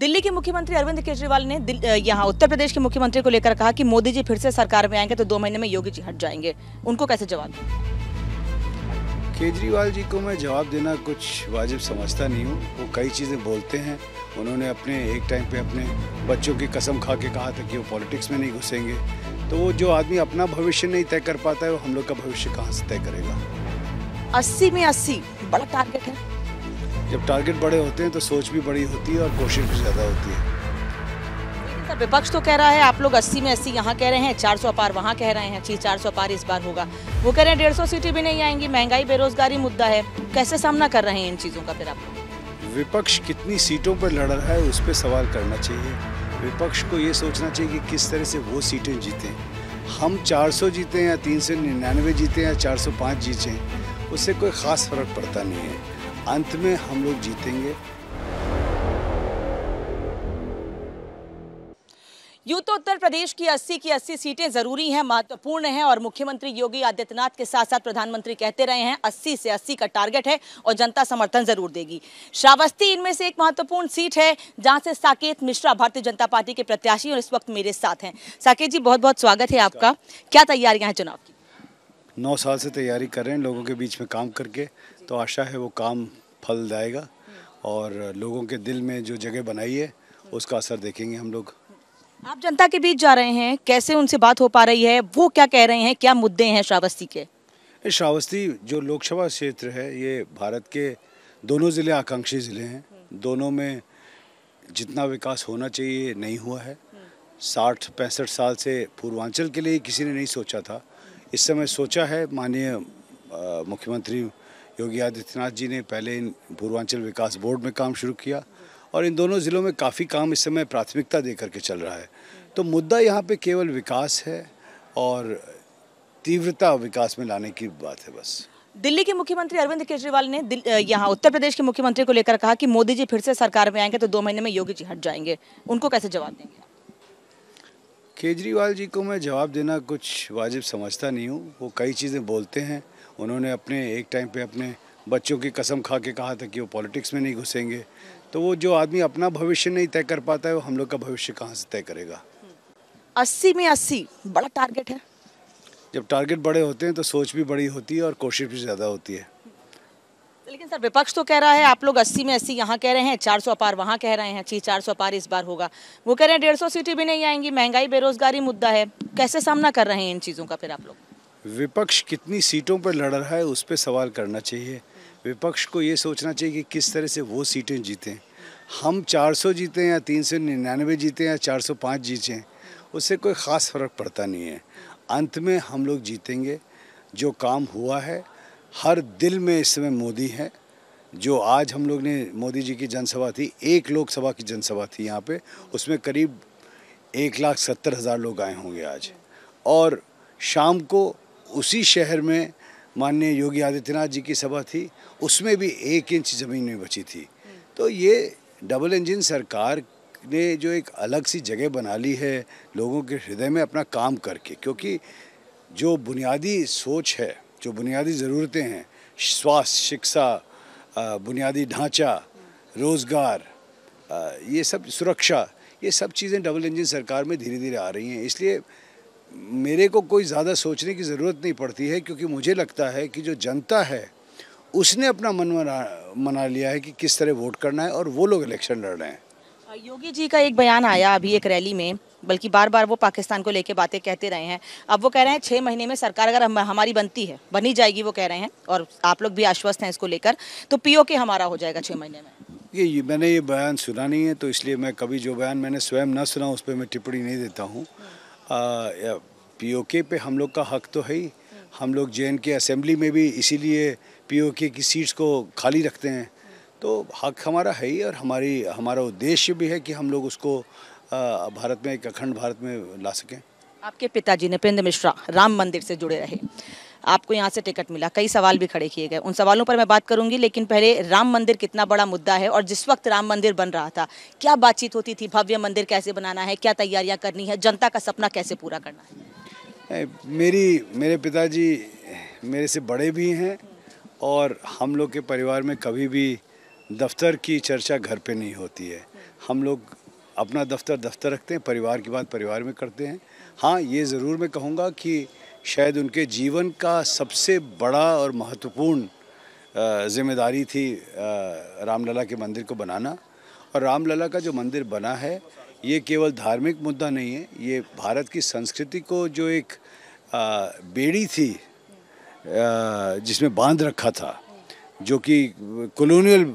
दिल्ली के मुख्यमंत्री अरविंद केजरीवाल ने यहाँ उत्तर प्रदेश के मुख्यमंत्री को लेकर कहा कि मोदी जी फिर से सरकार में आएंगे तो दो महीने में योगी जी हट जाएंगे उनको कैसे जवाब केजरीवाल जी को मैं जवाब देना कुछ वाजिब समझता नहीं हूँ वो कई चीज़ें बोलते हैं उन्होंने अपने एक टाइम पे अपने बच्चों की कसम खा के कहा था कि वो पॉलिटिक्स में नहीं घुसेंगे तो वो जो आदमी अपना भविष्य नहीं तय कर पाता है वो हम लोग का भविष्य कहाँ से तय करेगा अस्सी में अस्सी बड़ा टारगेट है जब टारगेट बड़े होते हैं तो सोच भी बड़ी होती है और कोशिश भी ज़्यादा होती है सर विपक्ष तो कह रहा है आप लोग 80 में 80 यहाँ कह रहे हैं 400 अपार वहाँ कह रहे हैं जी 400 अपार इस बार होगा वो कह रहे हैं सौ सीटें भी नहीं आएंगी महंगाई बेरोजगारी मुद्दा है कैसे सामना कर रहे हैं इन चीज़ों का फिर आप विपक्ष कितनी सीटों पर लड़ रहा है उस पर सवाल करना चाहिए विपक्ष को ये सोचना चाहिए कि किस तरह से वो सीटें जीतें हम चार जीते हैं या तीन जीते हैं या चार जीते उससे कोई ख़ास फर्क पड़ता नहीं है अंत में हम लोग जीतेंगे यूं तो उत्तर प्रदेश की 80 की 80 सीटें जरूरी हैं महत्वपूर्ण हैं और मुख्यमंत्री योगी आदित्यनाथ के साथ साथ प्रधानमंत्री कहते रहे हैं 80 से 80 का टारगेट है और जनता समर्थन जरूर देगी श्रावस्ती इनमें से एक महत्वपूर्ण सीट है जहां से साकेत मिश्रा भारतीय जनता पार्टी के प्रत्याशी और इस वक्त मेरे साथ हैं साकेत जी बहुत बहुत स्वागत है आपका क्या तैयारियां हैं चुनाव की नौ साल से तैयारी कर रहे हैं लोगों के बीच में काम करके तो आशा है वो काम फल जाएगा और लोगों के दिल में जो जगह बनाई है उसका असर देखेंगे हम लोग आप जनता के बीच जा रहे हैं कैसे उनसे बात हो पा रही है वो क्या कह रहे हैं क्या मुद्दे हैं श्रावस्ती के श्रावस्ती जो लोकसभा क्षेत्र है ये भारत के दोनों ज़िले आकांक्षी ज़िले हैं दोनों में जितना विकास होना चाहिए नहीं हुआ है साठ पैंसठ साल से पूर्वांचल के लिए किसी ने नहीं सोचा था इस समय सोचा है माननीय मुख्यमंत्री योगी आदित्यनाथ जी ने पहले इन पूर्वांचल विकास बोर्ड में काम शुरू किया और इन दोनों ज़िलों में काफ़ी काम इस समय प्राथमिकता दे करके चल रहा है तो मुद्दा यहाँ पे केवल विकास है और तीव्रता विकास में लाने की बात है बस दिल्ली के मुख्यमंत्री अरविंद केजरीवाल ने यहाँ उत्तर प्रदेश के मुख्यमंत्री को लेकर कहा कि मोदी जी फिर से सरकार में आएंगे तो दो महीने में योगी जी हट जाएंगे उनको कैसे जवाब देंगे केजरीवाल जी को मैं जवाब देना कुछ वाजिब समझता नहीं हूँ वो कई चीज़ें बोलते हैं उन्होंने अपने एक टाइम पे अपने बच्चों की कसम खा के कहा था कि वो पॉलिटिक्स में नहीं घुसेंगे तो वो जो आदमी अपना भविष्य नहीं तय कर पाता है वो हम लोग का भविष्य कहाँ से तय करेगा अस्सी में अस्सी बड़ा टारगेट है जब टारगेट बड़े होते हैं तो सोच भी बड़ी होती है और कोशिश भी ज़्यादा होती है लेकिन सर विपक्ष तो कह रहा है आप लोग 80 में 80 यहाँ कह रहे हैं 400 अपार वहाँ कह रहे हैं जी 400 अपार इस बार होगा वो कह रहे हैं सौ सीटें भी नहीं आएंगी महंगाई बेरोजगारी मुद्दा है कैसे सामना कर रहे हैं इन चीज़ों का फिर आप लोग विपक्ष कितनी सीटों पर लड़ रहा है उस पर सवाल करना चाहिए विपक्ष को ये सोचना चाहिए कि किस तरह से वो सीटें जीतें हम 400 जीते हैं या तीन सौ निन्यानवे जीते हैं या पाँच जीते हैं उससे कोई ख़ास फ़र्क पड़ता नहीं है अंत में हम लोग जीतेंगे जो काम हुआ है हर दिल में इस समय मोदी है जो आज हम लोग ने मोदी जी की जनसभा थी एक लोकसभा की जनसभा थी यहाँ पे उसमें करीब एक लाख सत्तर हज़ार लोग आए होंगे आज और शाम को उसी शहर में माननीय योगी आदित्यनाथ जी की सभा थी उसमें भी एक इंच ज़मीन में बची थी तो ये डबल इंजन सरकार ने जो एक अलग सी जगह बना ली है लोगों के हृदय में अपना काम करके क्योंकि जो बुनियादी सोच है जो बुनियादी ज़रूरतें हैं स्वास्थ्य शिक्षा बुनियादी ढांचा रोज़गार ये सब सुरक्षा ये सब चीज़ें डबल इंजन सरकार में धीरे धीरे आ रही हैं इसलिए मेरे को कोई ज़्यादा सोचने की ज़रूरत नहीं पड़ती है क्योंकि मुझे लगता है कि जो जनता है उसने अपना मन मना मना लिया है कि किस तरह वोट करना है और वो लोग इलेक्शन लड़ रहे हैं योगी जी का एक बयान आया अभी एक रैली में बल्कि बार बार वो पाकिस्तान को लेके बातें कहते रहे हैं अब वो कह रहे हैं छः महीने में सरकार अगर हमारी बनती है बनी जाएगी वो कह रहे हैं और आप लोग भी आश्वस्त हैं इसको लेकर तो पी के हमारा हो जाएगा छः महीने में ये, ये मैंने ये बयान सुना नहीं है तो इसलिए मैं कभी जो बयान मैंने स्वयं ना सुना उस पर मैं टिप्पणी नहीं देता हूँ पी के पे हम लोग का हक तो है ही हम लोग जे के असेंबली में भी इसीलिए पी की सीट्स को खाली रखते हैं तो हक हमारा है ही और हमारी हमारा उद्देश्य भी है कि हम लोग उसको भारत में एक अखंड भारत में ला सकें आपके पिताजी नृपेंद्र मिश्रा राम मंदिर से जुड़े रहे आपको यहाँ से टिकट मिला कई सवाल भी खड़े किए गए उन सवालों पर मैं बात करूंगी लेकिन पहले राम मंदिर कितना बड़ा मुद्दा है और जिस वक्त राम मंदिर बन रहा था क्या बातचीत होती थी भव्य मंदिर कैसे बनाना है क्या तैयारियाँ करनी है जनता का सपना कैसे पूरा करना है मेरी मेरे पिताजी मेरे से बड़े भी हैं और हम लोग के परिवार में कभी भी दफ्तर की चर्चा घर पे नहीं होती है हम लोग अपना दफ्तर दफ्तर रखते हैं परिवार की बात परिवार में करते हैं हाँ ये ज़रूर मैं कहूँगा कि शायद उनके जीवन का सबसे बड़ा और महत्वपूर्ण जिम्मेदारी थी रामलला के मंदिर को बनाना और रामलला का जो मंदिर बना है ये केवल धार्मिक मुद्दा नहीं है ये भारत की संस्कृति को जो एक बेड़ी थी जिसमें बांध रखा था जो कि कॉलोनियल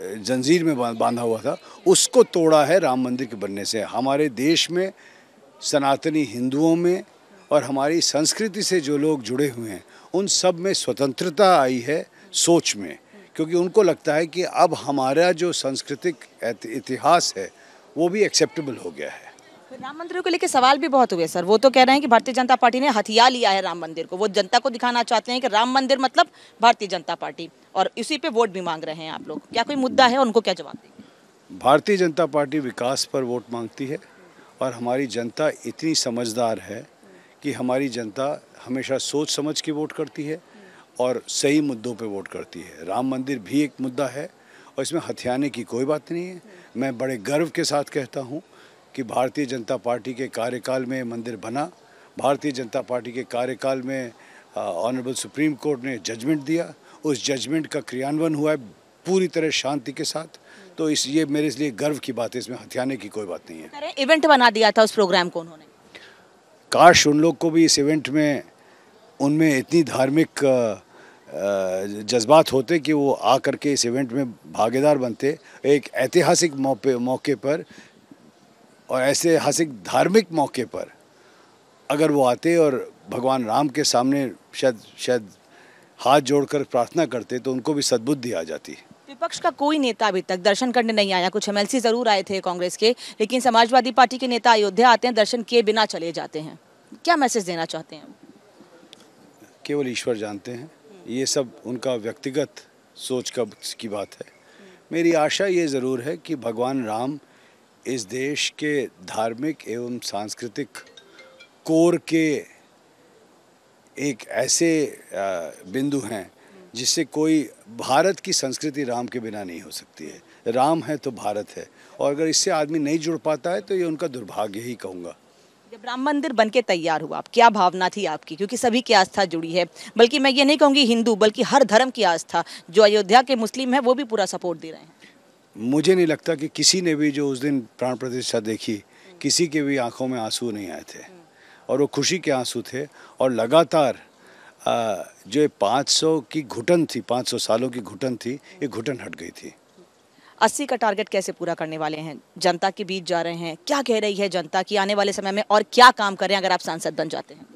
जंजीर में बांधा हुआ था उसको तोड़ा है राम मंदिर के बनने से हमारे देश में सनातनी हिंदुओं में और हमारी संस्कृति से जो लोग जुड़े हुए हैं उन सब में स्वतंत्रता आई है सोच में क्योंकि उनको लगता है कि अब हमारा जो सांस्कृतिक इतिहास है वो भी एक्सेप्टेबल हो गया है राम मंदिर को लेकर सवाल भी बहुत हुए सर वो तो कह रहे हैं कि भारतीय जनता पार्टी ने हथिया लिया है राम मंदिर को वो जनता को दिखाना चाहते हैं कि राम मंदिर मतलब भारतीय जनता पार्टी और इसी पे वोट भी मांग रहे हैं आप लोग क्या कोई मुद्दा है उनको क्या जवाब देंगे भारतीय जनता पार्टी विकास पर वोट मांगती है और हमारी जनता इतनी समझदार है कि हमारी जनता हमेशा सोच समझ के वोट करती है और सही मुद्दों पर वोट करती है राम मंदिर भी एक मुद्दा है और इसमें हथियाने की कोई बात नहीं है मैं बड़े गर्व के साथ कहता हूँ कि भारतीय जनता पार्टी के कार्यकाल में मंदिर बना भारतीय जनता पार्टी के कार्यकाल में ऑनरेबल सुप्रीम कोर्ट ने जजमेंट दिया उस जजमेंट का क्रियान्वयन हुआ है पूरी तरह शांति के साथ तो इस ये मेरे लिए गर्व की बात है इसमें हथियाने की कोई बात नहीं है इवेंट बना दिया था उस प्रोग्राम को उन्होंने काश उन लोग को भी इस इवेंट में उनमें इतनी धार्मिक जज्बात होते कि वो आ करके इस इवेंट में भागीदार बनते एक ऐतिहासिक मौके पर और ऐसे हसिक धार्मिक मौके पर अगर वो आते और भगवान राम के सामने शायद शायद हाथ जोड़कर प्रार्थना करते तो उनको भी सद्बुद्धि आ जाती है विपक्ष का कोई नेता अभी तक दर्शन करने नहीं आया कुछ एमएलसी जरूर आए थे कांग्रेस के लेकिन समाजवादी पार्टी के नेता अयोध्या आते हैं दर्शन किए बिना चले जाते हैं क्या मैसेज देना चाहते हैं केवल ईश्वर जानते हैं ये सब उनका व्यक्तिगत सोच का की बात है मेरी आशा ये ज़रूर है कि भगवान राम इस देश के धार्मिक एवं सांस्कृतिक कोर के एक ऐसे बिंदु हैं जिससे कोई भारत की संस्कृति राम के बिना नहीं हो सकती है राम है तो भारत है और अगर इससे आदमी नहीं जुड़ पाता है तो ये उनका दुर्भाग्य ही कहूँगा जब राम मंदिर बन के तैयार हुआ क्या भावना थी आपकी क्योंकि सभी की आस्था जुड़ी है बल्कि मैं ये नहीं कहूँगी हिंदू बल्कि हर धर्म की आस्था जो अयोध्या के मुस्लिम है वो भी पूरा सपोर्ट दे रहे हैं मुझे नहीं लगता कि किसी ने भी जो उस दिन प्राण प्रतिष्ठा देखी किसी के भी आंखों में आंसू नहीं आए थे और वो खुशी के आंसू थे और लगातार जो 500 की घुटन थी 500 सालों की घुटन थी ये घुटन हट गई थी अस्सी का टारगेट कैसे पूरा करने वाले हैं जनता के बीच जा रहे हैं क्या कह रही है जनता की आने वाले समय में और क्या काम करें अगर आप सांसद बन जाते हैं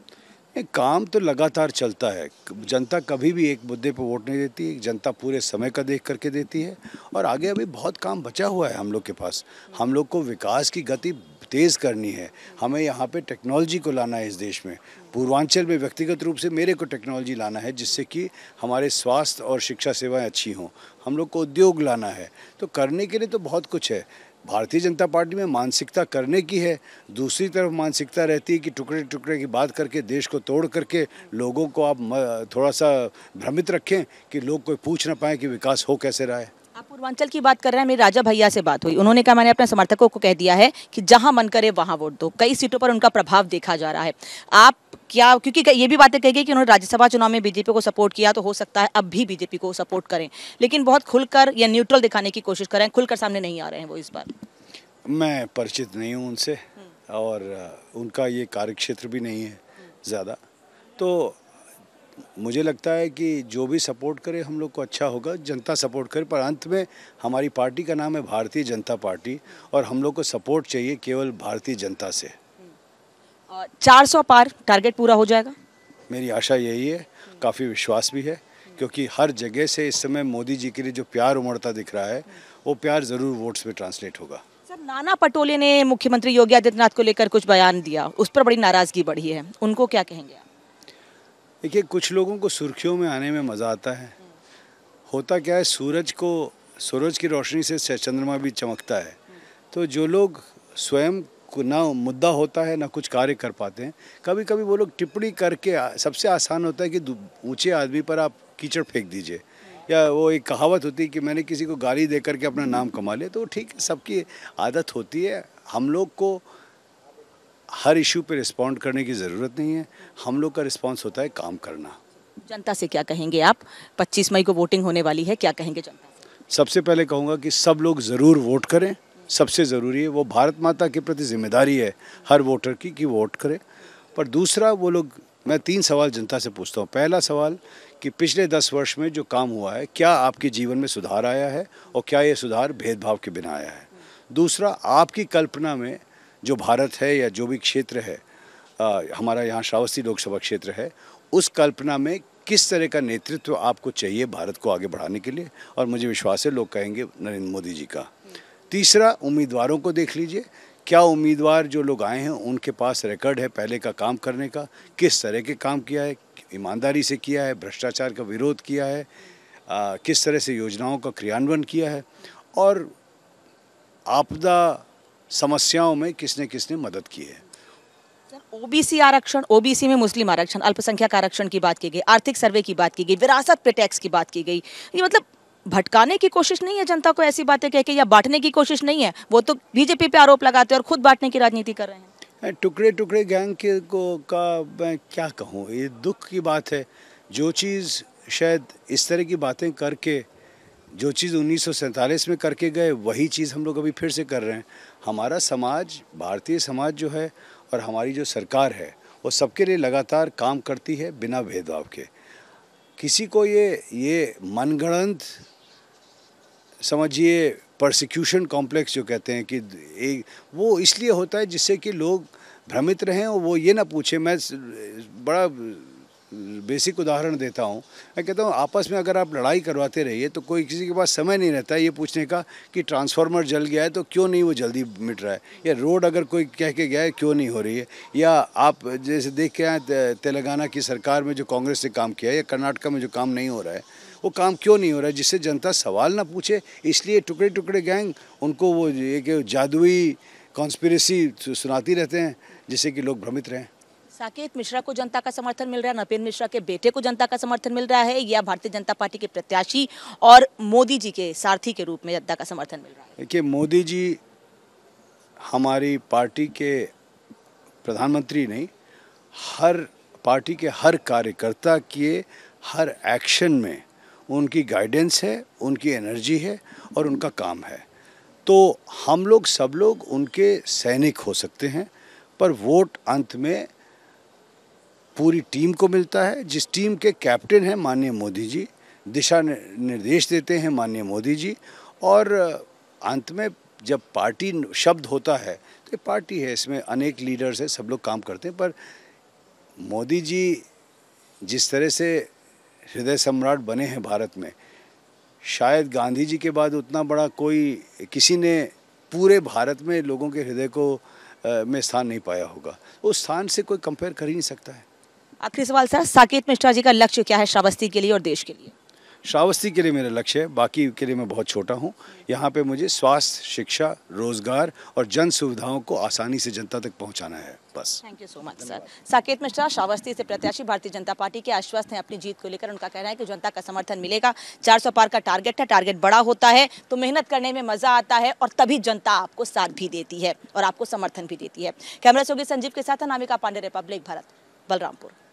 काम तो लगातार चलता है जनता कभी भी एक मुद्दे पर वोट नहीं देती जनता पूरे समय का देख करके देती है और आगे अभी बहुत काम बचा हुआ है हम लोग के पास हम लोग को विकास की गति तेज़ करनी है हमें यहाँ पे टेक्नोलॉजी को लाना है इस देश में पूर्वांचल में व्यक्तिगत रूप से मेरे को टेक्नोलॉजी लाना है जिससे कि हमारे स्वास्थ्य और शिक्षा सेवाएं अच्छी हों हम लोग को उद्योग लाना है तो करने के लिए तो बहुत कुछ है भारतीय जनता पार्टी में मानसिकता करने की है दूसरी तरफ मानसिकता रहती है कि टुकड़े टुकड़े की बात करके देश को तोड़ करके लोगों को आप थोड़ा सा भ्रमित रखें कि लोग कोई पूछ ना पाए कि विकास हो कैसे रहा है आप पूर्वांचल की बात कर रहे हैं मेरे राजा भैया से बात हुई उन्होंने कहा मैंने अपने समर्थकों को कह दिया है कि जहां मन करे वहां वोट दो कई सीटों पर उनका प्रभाव देखा जा रहा है आप क्या क्योंकि ये भी बातें कही गई कि उन्होंने राज्यसभा चुनाव में बीजेपी को सपोर्ट किया तो हो सकता है अब भी बीजेपी को सपोर्ट करें लेकिन बहुत खुलकर या न्यूट्रल दिखाने की कोशिश करें खुलकर सामने नहीं आ रहे हैं वो इस बार मैं परिचित नहीं हूँ उनसे और उनका ये कार्यक्षेत्र भी नहीं है ज़्यादा तो मुझे लगता है कि जो भी सपोर्ट करे हम लोग को अच्छा होगा जनता सपोर्ट करे पर अंत में हमारी पार्टी का नाम है भारतीय जनता पार्टी और हम लोग को सपोर्ट चाहिए केवल भारतीय जनता से चार सौ पार टारगेट पूरा हो जाएगा मेरी आशा यही है काफ़ी विश्वास भी है क्योंकि हर जगह से इस समय मोदी जी के लिए जो प्यार उमड़ता दिख रहा है वो प्यार ज़रूर वोट्स में ट्रांसलेट होगा सर नाना पटोले ने मुख्यमंत्री योगी आदित्यनाथ को लेकर कुछ बयान दिया उस पर बड़ी नाराज़गी बढ़ी है उनको क्या कहेंगे देखिए कुछ लोगों को सुर्खियों में आने में मज़ा आता है होता क्या है सूरज को सूरज की रोशनी से चंद्रमा भी चमकता है तो जो लोग स्वयं ना मुद्दा होता है ना कुछ कार्य कर पाते हैं कभी कभी वो लोग टिप्पणी करके सबसे आसान होता है कि ऊँचे आदमी पर आप कीचड़ फेंक दीजिए या वो एक कहावत होती है कि मैंने किसी को गाली दे करके अपना नाम कमा लिया तो ठीक सबकी आदत होती है हम लोग को हर इशू पे रिस्पॉन्ड करने की ज़रूरत नहीं है हम लोग का रिस्पॉन्स होता है काम करना जनता से क्या कहेंगे आप 25 मई को वोटिंग होने वाली है क्या कहेंगे जनता सबसे पहले कहूँगा कि सब लोग ज़रूर वोट करें सबसे ज़रूरी है वो भारत माता के प्रति जिम्मेदारी है हर वोटर की कि वोट करे पर दूसरा वो लोग मैं तीन सवाल जनता से पूछता हूँ पहला सवाल कि पिछले दस वर्ष में जो काम हुआ है क्या आपके जीवन में सुधार आया है और क्या ये सुधार भेदभाव के बिना आया है दूसरा आपकी कल्पना में जो भारत है या जो भी क्षेत्र है आ, हमारा यहाँ श्रावस्ती लोकसभा क्षेत्र है उस कल्पना में किस तरह का नेतृत्व आपको चाहिए भारत को आगे बढ़ाने के लिए और मुझे विश्वास है लोग कहेंगे नरेंद्र मोदी जी का तीसरा उम्मीदवारों को देख लीजिए क्या उम्मीदवार जो लोग आए हैं उनके पास रिकॉर्ड है पहले का काम करने का किस तरह के काम किया है ईमानदारी से किया है भ्रष्टाचार का विरोध किया है आ, किस तरह से योजनाओं का क्रियान्वयन किया है और आपदा समस्याओं में किसने किसने मदद की है ओबीसी आरक्षण ओबीसी में मुस्लिम आरक्षण अल्पसंख्यक आरक्षण की बात की गई आर्थिक सर्वे की बात की गई विरासत पे टैक्स की बात की गई ये मतलब भटकाने की कोशिश नहीं है जनता को ऐसी बातें कह के या बांटने की कोशिश नहीं है वो तो बीजेपी पे आरोप लगाते हैं और खुद बांटने की राजनीति कर रहे हैं टुकड़े टुकड़े गैंग के को का मैं क्या कहूँ ये दुख की बात है जो चीज़ शायद इस तरह की बातें करके जो चीज़ उन्नीस में करके गए वही चीज़ हम लोग अभी फिर से कर रहे हैं हमारा समाज भारतीय समाज जो है और हमारी जो सरकार है वो सबके लिए लगातार काम करती है बिना भेदभाव के किसी को ये ये मनगढ़ंत समझिए प्रोसिक्यूशन कॉम्प्लेक्स जो कहते हैं कि एक वो इसलिए होता है जिससे कि लोग भ्रमित रहें और वो ये ना पूछे मैं बड़ा बेसिक उदाहरण देता हूँ मैं कहता हूँ आपस में अगर आप लड़ाई करवाते रहिए तो कोई किसी के पास समय नहीं रहता ये पूछने का कि ट्रांसफार्मर जल गया है तो क्यों नहीं वो जल्दी मिट रहा है या रोड अगर कोई कह के गया है क्यों नहीं हो रही है या आप जैसे देख के आए तेलंगाना की सरकार में जो कांग्रेस ने काम किया है या कर्नाटका में जो काम नहीं हो रहा है वो काम क्यों नहीं हो रहा है जिससे जनता सवाल ना पूछे इसलिए टुकड़े टुकड़े गैंग उनको वो एक जादुई कॉन्स्पिरसी सुनाती रहते हैं जिससे कि लोग भ्रमित रहें साकेत मिश्रा को जनता का समर्थन मिल रहा है नपेन मिश्रा के बेटे को जनता का समर्थन मिल रहा है या भारतीय जनता पार्टी के प्रत्याशी और मोदी जी के सारथी के रूप में जनता का समर्थन मिल रहा है देखिए मोदी जी हमारी पार्टी के प्रधानमंत्री नहीं हर पार्टी के हर कार्यकर्ता के हर एक्शन में उनकी गाइडेंस है उनकी एनर्जी है और उनका काम है तो हम लोग सब लोग उनके सैनिक हो सकते हैं पर वोट अंत में पूरी टीम को मिलता है जिस टीम के कैप्टन हैं माननीय मोदी जी दिशा निर्देश देते हैं माननीय मोदी जी और अंत में जब पार्टी शब्द होता है तो ये पार्टी है इसमें अनेक लीडर्स हैं सब लोग काम करते हैं पर मोदी जी जिस तरह से हृदय सम्राट बने हैं भारत में शायद गांधी जी के बाद उतना बड़ा कोई किसी ने पूरे भारत में लोगों के हृदय को में स्थान नहीं पाया होगा उस स्थान से कोई कंपेयर कर ही नहीं सकता है आखिरी सवाल सर साकेत मिश्रा जी का लक्ष्य क्या है श्रावस्ती के लिए और देश के लिए श्रावस्ती के लिए मेरा लक्ष्य है बाकी के लिए मैं बहुत छोटा हूँ यहाँ पे मुझे स्वास्थ्य शिक्षा रोजगार और जन सुविधाओं को आसानी से जनता तक पहुँचाना है बस thank you so much sir Saket Mishra Shravasti से प्रत्याशी भारतीय जनता पार्टी के आश्वस्त हैं अपनी जीत को लेकर उनका कहना है कि जनता का समर्थन मिलेगा चार पार का टारगेट है टारगेट बड़ा होता है तो मेहनत करने में मजा आता है और तभी जनता आपको साथ भी देती है और आपको समर्थन भी देती है कैमरा सोगी संजीव के साथ नामिका पांडे रिपब्लिक भारत बलरामपुर